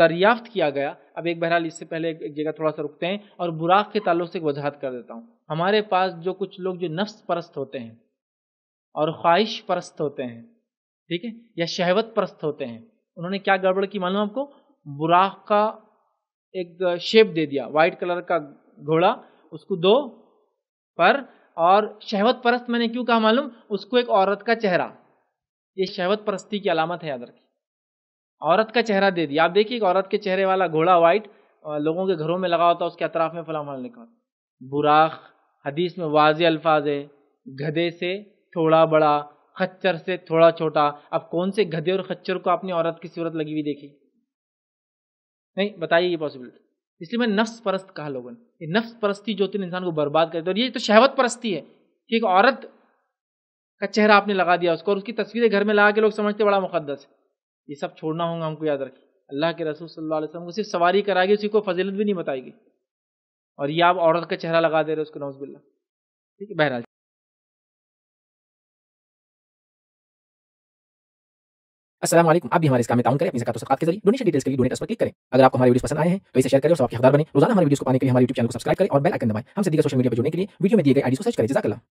दरियाफ्त किया गया अब एक बहरहाल इससे पहले एक जगह थोड़ा सा रुकते हैं और बुराक के ताल्लुक से वजाहत कर देता हूँ हमारे पास जो कुछ लोग जो नफ्स परस्त होते हैं और ख्वाहिश परस्त होते हैं ठीक है या शहवत परस्त होते हैं उन्होंने क्या गड़बड़ की मालूम आपको बुराक का एक शेप दे दिया वाइट कलर का घोड़ा उसको दो पर और शहवत परस्त मैंने क्यों कहा मालूम उसको एक औरत का चेहरा ये शहवत परस्ती की अलामत है याद रखी औरत का चेहरा दे दिया आप देखिए औरत के चेहरे वाला घोड़ा वाइट लोगों के घरों में लगा होता है उसके अतराफ में फला माल लिखा बुराख हदीस में वाज अल्फाज है गधे से थोड़ा बड़ा खच्चर से थोड़ा छोटा अब कौन से गधे और खच्चर को आपने औरत की सूरत लगी हुई देखी नहीं बताइए ये पॉसिबिलिटी इसलिए मैं नफ्स परस्त कहा लोगों ने ये नफ्स परस्ती जो होती इंसान को बर्बाद करती है और ये तो शहवत परस्ती है कि एक औरत का चेहरा आपने लगा दिया उसको और उसकी तस्वीरें घर में लगा के लोग समझते बड़ा मुकदस है ये सब छोड़ना होगा हमको याद रखें अल्लाह के रसूल सल्लल्लाहु अलैहि वसल्लम को सिर्फ सवारी कराएगी उसी को फजीलत भी नहीं बताएगी और ये आप औरत का चेहरा लगा दे रहे उसको नौजबिल्ला ठीक है बहरहाल असलम आप भी हमारे इस काम में काम करें अपनी जकात सकात के जरिए डोनेशन डिटेल्स के लिए डोनेट पर क्लिक करें अगर आपको हमारे वीडियो पसंद आए हैं तो इसे शेयर करें और आपके हकदार बने रोजाना हमारे वीडियो को पाने के लिए हमारे यूट्यूब चैनल को सब्सक्राइब करें और बेल आइकन दबाएं हम सीधे सोशल मीडिया पर जुड़ने के लिए वीडियो में दिए गए आईडी को सर्च करें जजाकला